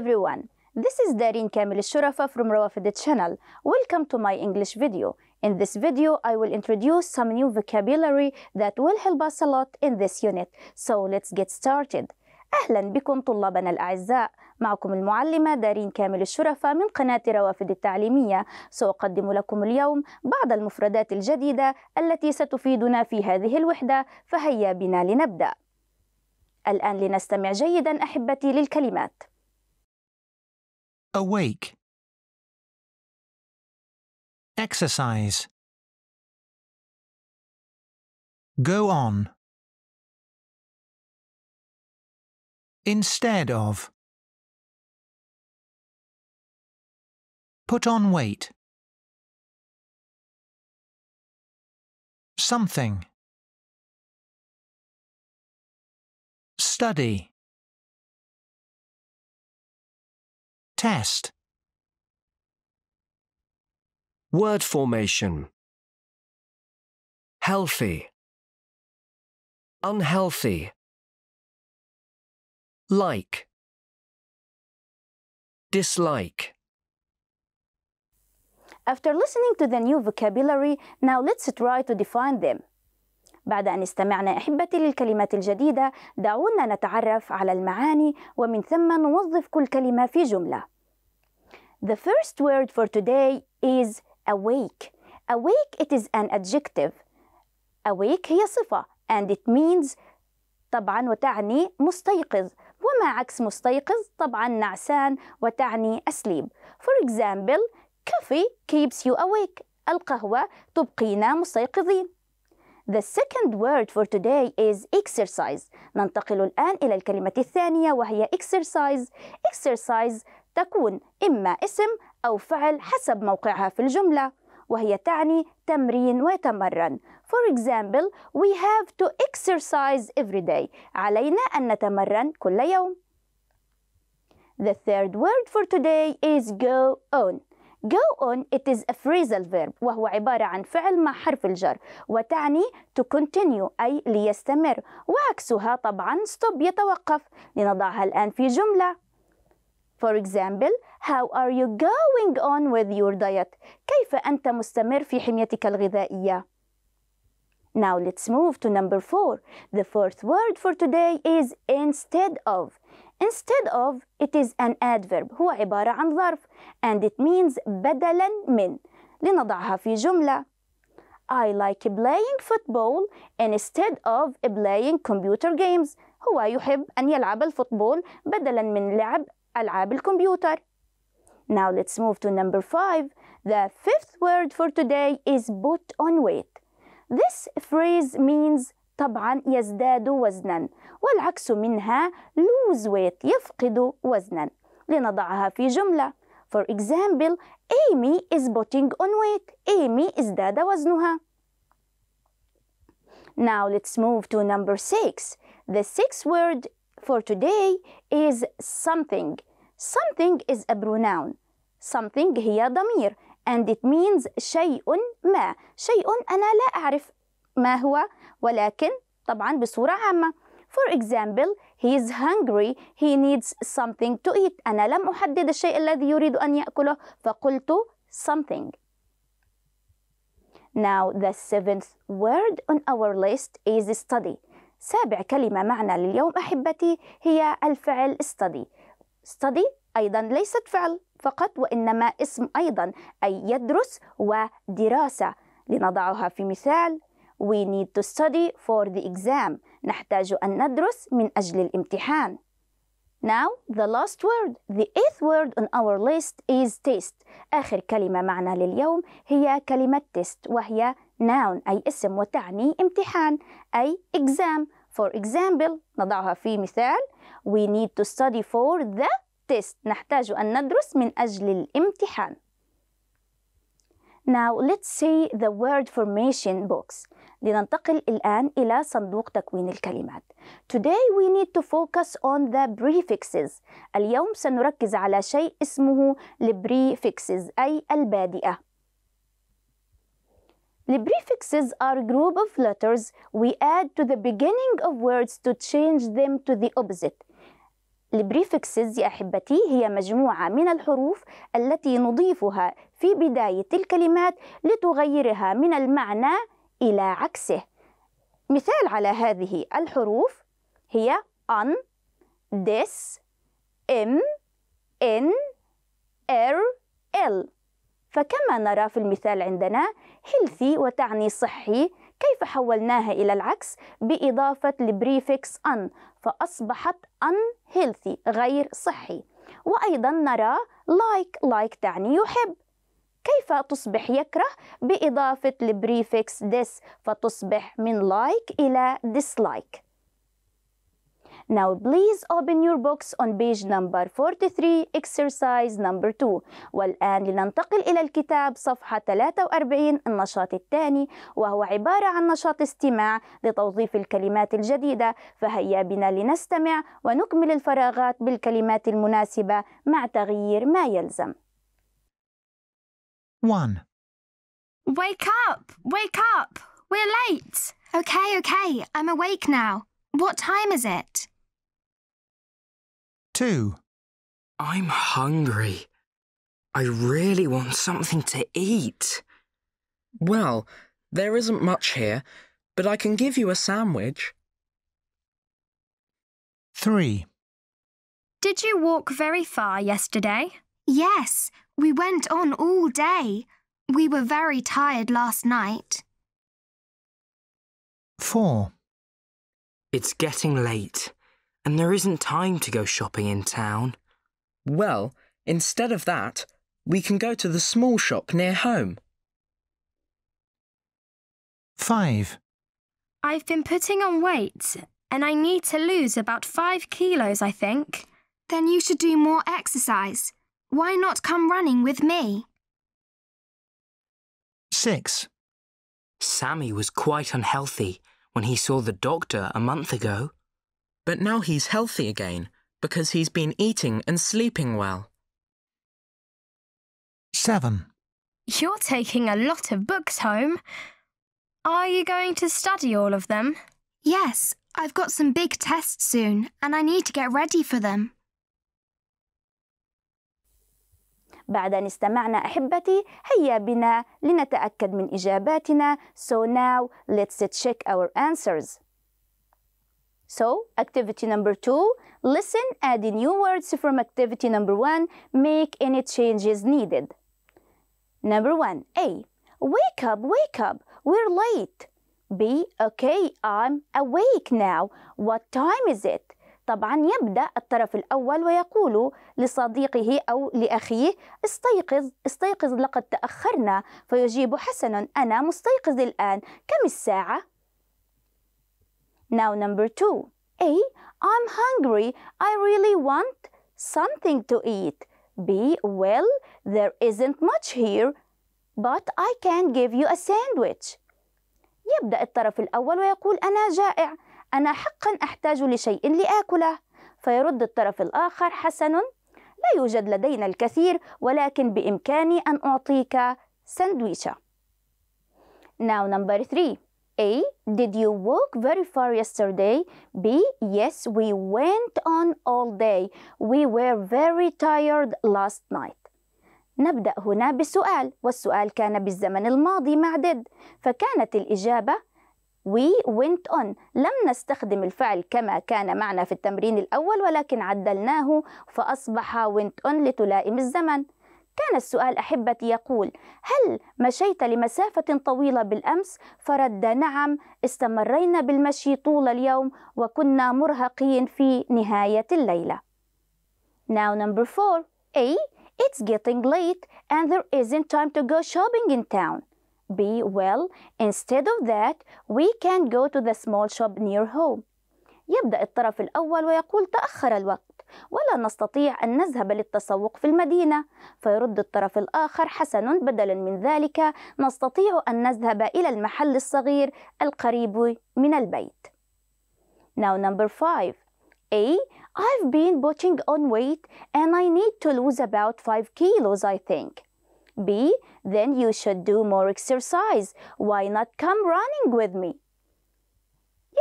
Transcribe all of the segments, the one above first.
everyone. This is Darin Kamil Shurafa from Rawafid channel. Welcome to my English video. In this video, I will introduce some new vocabulary that will help us a lot in this unit. So let's get started. أهلا بكم طلابنا الأعزاء معكم المعلمة دارين كامل الشرفة من قناة روافد التعليمية سأقدم لكم اليوم بعض المفردات الجديدة التي ستفيدنا في هذه الوحدة فهيا بنا لنبدأ الآن لنستمع جيدا أحبتي للكلمات Awake. Exercise. Go on. Instead of. Put on weight. Something. Study. test. Word formation Healthy, Unhealthy, Like, Dislike. After listening to the new vocabulary, now let's try to define them. بعد أن استمعنا أحبتي للكلمات الجديدة دعونا نتعرف على المعاني ومن ثم نوظف كل كلمة في جملة the first word for today is awake. Awake, it is an adjective. Awake هي صفة and it means طبعا وتعني مستيقظ وما عكس مستيقظ طبعا نعسان وتعني asleep. For example, coffee keeps you awake. القهوة تبقينا مستيقظين. The second word for today is exercise. ننتقل الآن إلى الكلمة الثانية وهي exercise. Exercise تكون إما اسم أو فعل حسب موقعها في الجملة وهي تعني تمرين ويتمرن For example, we have to exercise every day علينا أن نتمرن كل يوم The third word for today is go on Go on it is a phrasal verb وهو عبارة عن فعل مع حرف الجر وتعني to continue أي ليستمر وعكسها طبعا stop يتوقف لنضعها الآن في جملة For example, how are you going on with your diet? كيف أنت مستمر في حميتك الغذائية؟ Now let's move to number four. The fourth word for today is instead of. Instead of, it is an adverb. هو عبارة عن ظرف and it means بدلا من. لنضعها في جملة. I like playing football instead of playing computer games. هو يحب أن يلعب الفوتبول بدلا من لعب ألعاب الكمبيوتر Now let's move to number five. The fifth word for today is put on weight. This phrase means طبعا يزداد وزنا والعكس منها lose weight يفقد وزنا لنضعها في جملة For example, Amy is putting on weight. Amy ازداد وزنها. Now let's move to number six. The sixth word for today is something. Something is a pronoun. Something هي ضمير and it means شيء ما. شيء أنا لا أعرف ما هو ولكن طبعا بصورة عامة. For example, he is hungry, he needs something to eat. أنا لم أحدد الشيء الذي يريد أن يأكله فقلت something. Now the seventh word on our list is study. سابع كلمة معنا لليوم أحبتي هي الفعل study study أيضا ليست فعل فقط وإنما اسم أيضا أي يدرس ودراسة لنضعها في مثال We need to study for the exam نحتاج أن ندرس من أجل الامتحان Now the last word, the eighth word on our list is taste. آخر كلمة معنا لليوم هي كلمة taste وهي noun أي اسم وتعني امتحان أي exam for example نضعها في مثال we need to study for the test نحتاج أن ندرس من أجل الامتحان Now let's see the word formation box. لننتقل الآن إلى صندوق تكوين الكلمات. Today we need to focus on the prefixes. اليوم سنركز على شيء اسمه prefixes أي البادئة. The prefixes are a group of letters we add to the beginning of words to change them to the opposite. البريفكسز يا أحبتي هي مجموعة من الحروف التي نضيفها في بداية الكلمات لتغيرها من المعنى إلى عكسه مثال على هذه الحروف هي on, this, m, n, r, l فكما نرى في المثال عندنا healthy وتعني صحي كيف حولناها إلى العكس بإضافة البريفكس أن فأصبحت unhealthy غير صحي وأيضا نرى like like تعني يحب كيف تصبح يكره بإضافة البريفكس this فتصبح من like إلى dislike Now please open your books on page number 43 exercise number 2 والآن لننتقل إلى الكتاب صفحة 43 النشاط الثاني وهو عبارة عن نشاط استماع لتوظيف الكلمات الجديدة فهيا بنا لنستمع ونكمل الفراغات بالكلمات المناسبة مع تغيير ما يلزم 1 Wake up! Wake up! We're late! Okay, okay, I'm awake now. What time is it? 2. I'm hungry. I really want something to eat. Well, there isn't much here, but I can give you a sandwich. 3. Did you walk very far yesterday? Yes, we went on all day. We were very tired last night. 4. It's getting late and there isn't time to go shopping in town. Well, instead of that, we can go to the small shop near home. 5. I've been putting on weight, and I need to lose about 5 kilos, I think. Then you should do more exercise. Why not come running with me? 6. Sammy was quite unhealthy when he saw the doctor a month ago but now he's healthy again because he's been eating and sleeping well. 7. You're taking a lot of books home. Are you going to study all of them? Yes, I've got some big tests soon and I need to get ready for them. بعد أن استمعنا أحبتي هيا بنا لنتأكد من إجاباتنا. So now let's check our answers. So, activity number two, listen, add new words from activity number one, make any changes needed. Number one, A. Wake up, wake up, we're late. B. Okay, I'm awake now. What time is it? طبعا يبدأ الطرف الأول ويقول لصديقه أو لأخيه استيقظ استيقظ لقد تأخرنا فيجيب حسنا أنا مستيقظ الآن كم الساعة؟ Now number two. A. I'm hungry. I really want something to eat. B. Well, there isn't much here, but I can give you a sandwich. يبدأ الطرف الأول ويقول أنا جائع أنا حقا أحتاج لشيء لآكله فيرد الطرف الآخر حسن لا يوجد لدينا الكثير ولكن بإمكاني أن أعطيك سندويشة Now number three A. Did you walk very far yesterday? B. Yes, we went on all day. We were very tired last night. نبدأ هنا بسؤال والسؤال كان بالزمن الماضي مع did فكانت الإجابة we went on لم نستخدم الفعل كما كان معنا في التمرين الأول ولكن عدلناه فأصبح went on لتلائم الزمن كان السؤال أحبتي يقول هل مشيت لمسافة طويلة بالأمس؟ فرد نعم استمرينا بالمشي طول اليوم وكنا مرهقين في نهاية الليلة Now number four A. It's getting late and there isn't time to go shopping in town B. Well, instead of that, we can go to the small shop near home يبدأ الطرف الأول ويقول تأخر الوقت ولا نستطيع أن نذهب للتسوق في المدينة فيرد الطرف الآخر حسن بدلا من ذلك نستطيع أن نذهب إلى المحل الصغير القريب من البيت Now number five A. I've been putting on weight and I need to lose about 5 kilos I think. B. Then you should do more exercise. Why not come running with me?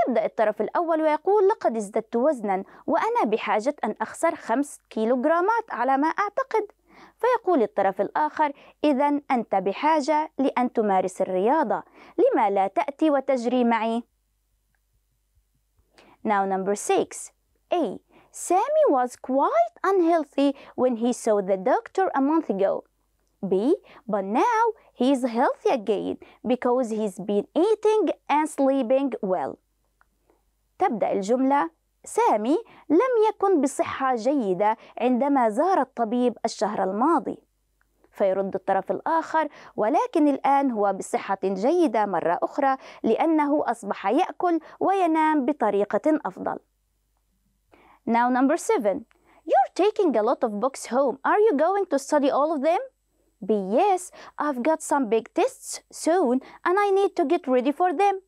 يبدأ الطرف الأول ويقول لقد ازددت وزنا وأنا بحاجة أن أخسر خمس كيلوغرامات على ما أعتقد فيقول الطرف الآخر إذا أنت بحاجة لأن تمارس الرياضة لما لا تأتي وتجري معي؟ Now number 6 A. Sammy was quite unhealthy when he saw the doctor a month ago. B. But now he's healthy again because he's been eating and sleeping well. تبدأ الجملة سامي لم يكن بصحة جيدة عندما زار الطبيب الشهر الماضي فيرد الطرف الآخر ولكن الآن هو بصحة جيدة مرة أخرى لأنه أصبح يأكل وينام بطريقة أفضل Now number seven You're taking a lot of books home. Are you going to study all of them? Yes, I've got some big tests soon and I need to get ready for them.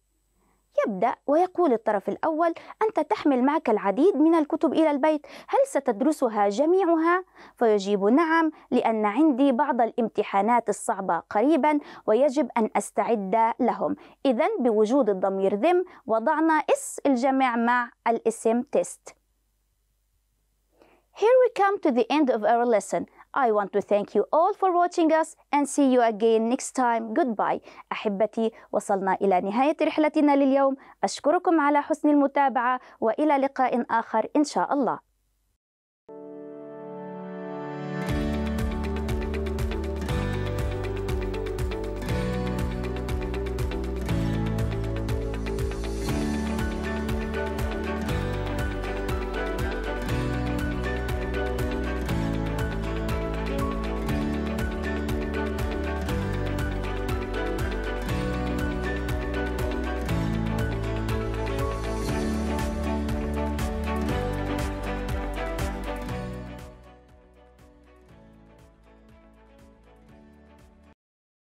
يبدأ ويقول الطرف الأول أنت تحمل معك العديد من الكتب إلى البيت هل ستدرسها جميعها؟ فيجيب نعم لأن عندي بعض الامتحانات الصعبة قريبا ويجب أن أستعد لهم إذا بوجود الضمير ذم وضعنا اس الجمع مع الاسم تيست Here we come to the end of our lesson. I want to thank you all for watching us and see you again next time goodbye أحبتي وصلنا إلى نهاية رحلتنا لليوم أشكركم على حسن المتابعة وإلى لقاء آخر إن شاء الله